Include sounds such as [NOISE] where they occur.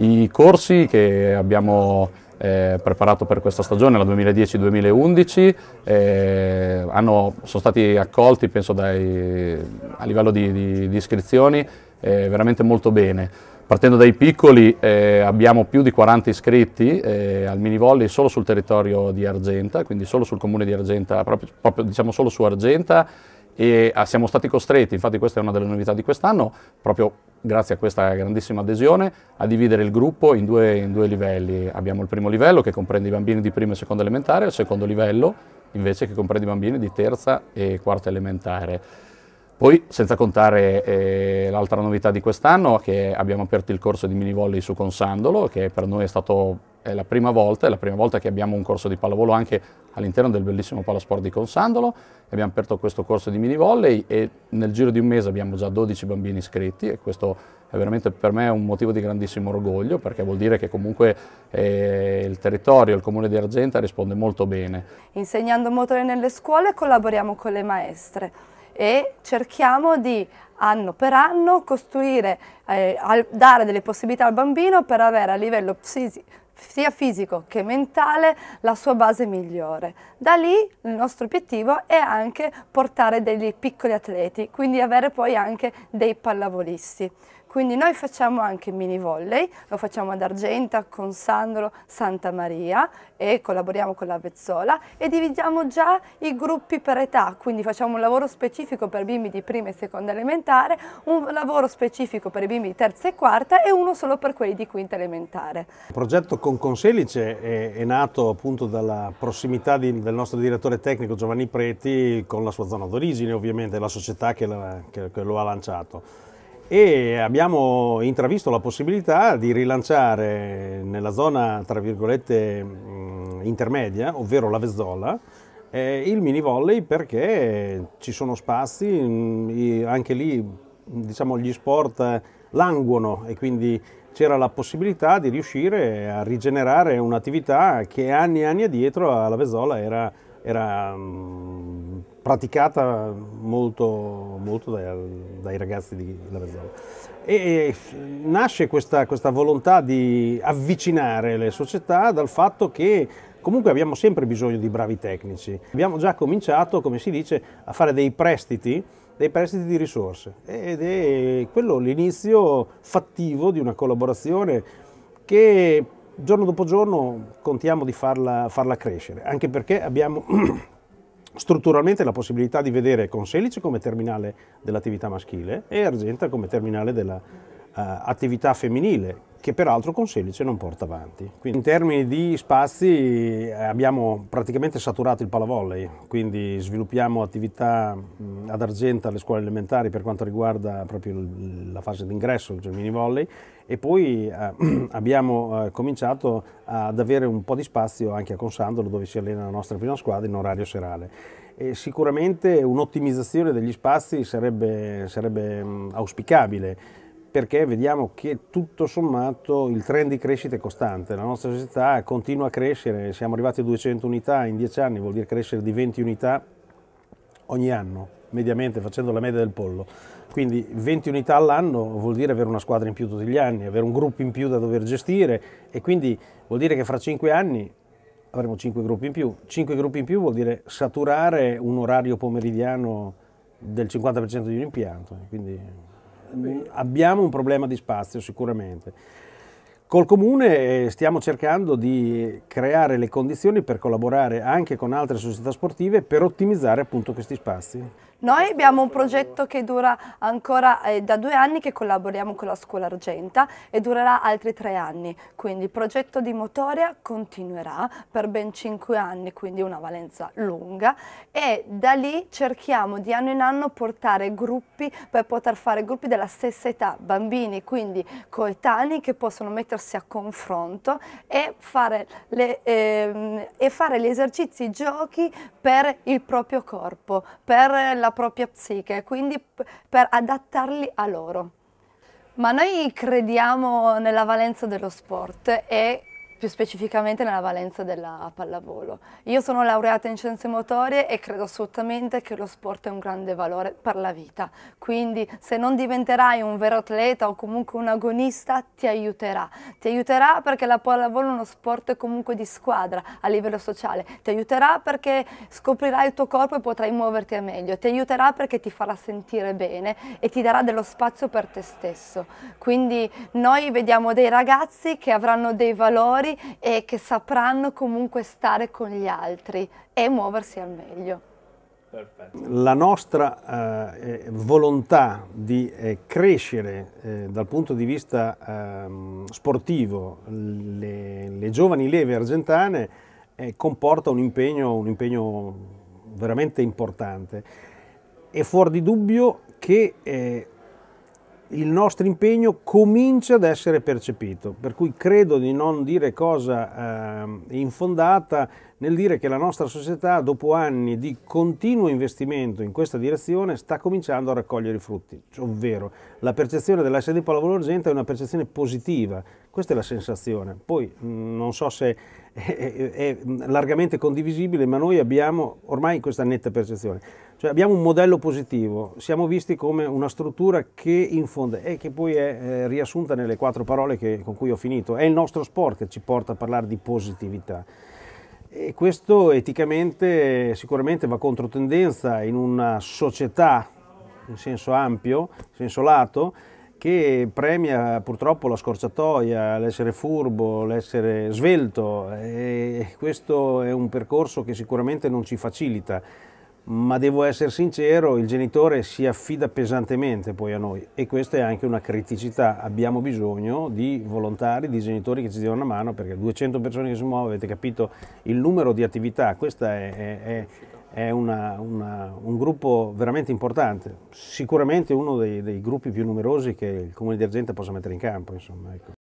I corsi che abbiamo eh, preparato per questa stagione, la 2010-2011, eh, hanno, sono stati accolti penso dai, a livello di, di, di iscrizioni eh, veramente molto bene. Partendo dai piccoli eh, abbiamo più di 40 iscritti eh, al mini volley solo sul territorio di Argenta, quindi solo sul comune di Argenta, proprio, proprio diciamo solo su Argenta e ah, siamo stati costretti, infatti questa è una delle novità di quest'anno, proprio grazie a questa grandissima adesione, a dividere il gruppo in due, in due, livelli. Abbiamo il primo livello che comprende i bambini di prima e seconda elementare, e il secondo livello invece che comprende i bambini di terza e quarta elementare. Poi, senza contare eh, l'altra novità di quest'anno, che abbiamo aperto il corso di mini volley su Consandolo, che per noi è stato è la prima volta, è la prima volta che abbiamo un corso di pallavolo anche all'interno del bellissimo Palasport di Consandolo, abbiamo aperto questo corso di mini volley e nel giro di un mese abbiamo già 12 bambini iscritti e questo è veramente per me un motivo di grandissimo orgoglio perché vuol dire che comunque eh, il territorio, il comune di Argenta risponde molto bene. Insegnando motore nelle scuole collaboriamo con le maestre e cerchiamo di anno per anno costruire, eh, dare delle possibilità al bambino per avere a livello psisi sia fisico che mentale la sua base migliore. Da lì il nostro obiettivo è anche portare dei piccoli atleti, quindi avere poi anche dei pallavolisti. Quindi noi facciamo anche mini volley, lo facciamo ad Argenta con Sandro Santa Maria e collaboriamo con la Vezzola e dividiamo già i gruppi per età, quindi facciamo un lavoro specifico per bimbi di prima e seconda elementare, un lavoro specifico per i bimbi di terza e quarta e uno solo per quelli di quinta elementare. Il progetto con Conselice è, è nato appunto dalla prossimità di, del nostro direttore tecnico Giovanni Preti con la sua zona d'origine ovviamente, la società che, la, che, che lo ha lanciato e abbiamo intravisto la possibilità di rilanciare nella zona tra virgolette mm, intermedia, ovvero la Vezzola, eh, il mini volley perché ci sono spazi, mm, anche lì diciamo, gli sport languono e quindi c'era la possibilità di riuscire a rigenerare un'attività che anni e anni addietro alla Vezzola era era mm, praticata molto, molto dai, dai, ragazzi di Lavezzano. E, e nasce questa, questa, volontà di avvicinare le società dal fatto che comunque abbiamo sempre bisogno di bravi tecnici. Abbiamo già cominciato, come si dice, a fare dei prestiti, dei prestiti di risorse ed è quello l'inizio fattivo di una collaborazione che giorno dopo giorno contiamo di farla, farla crescere, anche perché abbiamo [CLEARS THROAT] strutturalmente la possibilità di vedere Conselice come terminale dell'attività maschile e Argenta come terminale della, eh, attività femminile che peraltro con 16 non porta avanti. Quindi in termini di spazi eh, abbiamo praticamente saturato il palavolley, quindi sviluppiamo attività ad Argenta alle scuole elementari per quanto riguarda proprio la fase d'ingresso, cioè il mini volley, e poi eh, [CLEARS THROAT] abbiamo cominciato ad avere un po' di spazio anche a Consandolo dove si allena la nostra prima squadra in orario serale. E sicuramente un'ottimizzazione degli spazi sarebbe, sarebbe auspicabile, perché vediamo che tutto sommato il trend di crescita è costante, la nostra società continua a crescere, siamo arrivati a 200 unità in 10 anni, vuol dire crescere di 20 unità ogni anno, mediamente facendo la media del pollo. Quindi 20 unità all'anno vuol dire avere una squadra in più tutti gli anni, avere un gruppo in più da dover gestire e quindi vuol dire che fra 5 anni avremo 5 gruppi in più. 5 gruppi in più vuol dire saturare un orario pomeridiano del 50% di un impianto. Quindi abbiamo un problema di spazio sicuramente. Col comune eh, stiamo cercando di creare le condizioni per collaborare anche con altre società sportive per ottimizzare appunto questi spazi. Noi abbiamo un progetto che dura ancora eh, da due anni che collaboriamo con la scuola Argenta e durerà altri tre anni, quindi il progetto di Motoria continuerà per ben cinque anni, quindi una valenza lunga e da lì cerchiamo di anno in anno portare gruppi per poter fare gruppi della stessa età, bambini quindi coetanei che possono mettersi a confronto e fare, le, eh, e fare gli esercizi, i giochi per il proprio corpo, per la la propria psiche, quindi per adattarli a loro. Ma noi crediamo nella valenza dello sport e più specificamente nella valenza della pallavolo. Io sono laureata in scienze motorie e credo assolutamente che lo sport è un grande valore per la vita, quindi se non diventerai un vero atleta o comunque un agonista ti aiuterà, ti aiuterà perché la pallavolo è uno sport comunque di squadra a livello sociale, ti aiuterà perché scoprirai il tuo corpo e potrai muoverti a meglio, ti aiuterà perché ti farà sentire bene e ti darà dello spazio per te stesso. Quindi noi vediamo dei ragazzi che avranno dei valori migliori e che sapranno comunque stare con gli altri e muoversi al meglio. Perfetto. La nostra eh, eh volontà di eh, crescere eh, dal punto di vista ehm, sportivo le, le, giovani leve argentane eh, comporta un impegno, un impegno, veramente importante. È fuori di dubbio che eh, il nostro impegno comincia ad essere percepito, per cui credo di non dire cosa eh, infondata nel dire che la nostra società, dopo anni di continuo investimento in questa direzione, sta cominciando a raccogliere i frutti, ovvero la percezione dell'asse di pallavolo argento è una percezione positiva, questa è la sensazione. Poi mm, non so se è, è, è largamente condivisibile, ma noi abbiamo ormai questa netta percezione. Cioè abbiamo un modello positivo, siamo visti come una struttura che infonde e che poi è eh, riassunta nelle quattro parole che, con cui ho finito. È il nostro sport che ci porta a parlare di positività. E questo eticamente sicuramente va contro tendenza in una società in senso ampio, in senso lato, che premia purtroppo la scorciatoia, l'essere furbo, l'essere svelto e questo è un percorso che sicuramente non ci facilita ma devo essere sincero, il genitore si affida pesantemente poi a noi e questa è anche una criticità, abbiamo bisogno di volontari, di genitori che ci diano una mano perché 200 persone che si muovono, avete capito il numero di attività, questo è, è, è una, una, un gruppo veramente importante, sicuramente uno dei, dei, gruppi più numerosi che il Comune di Argenta possa mettere in campo. Insomma, ecco.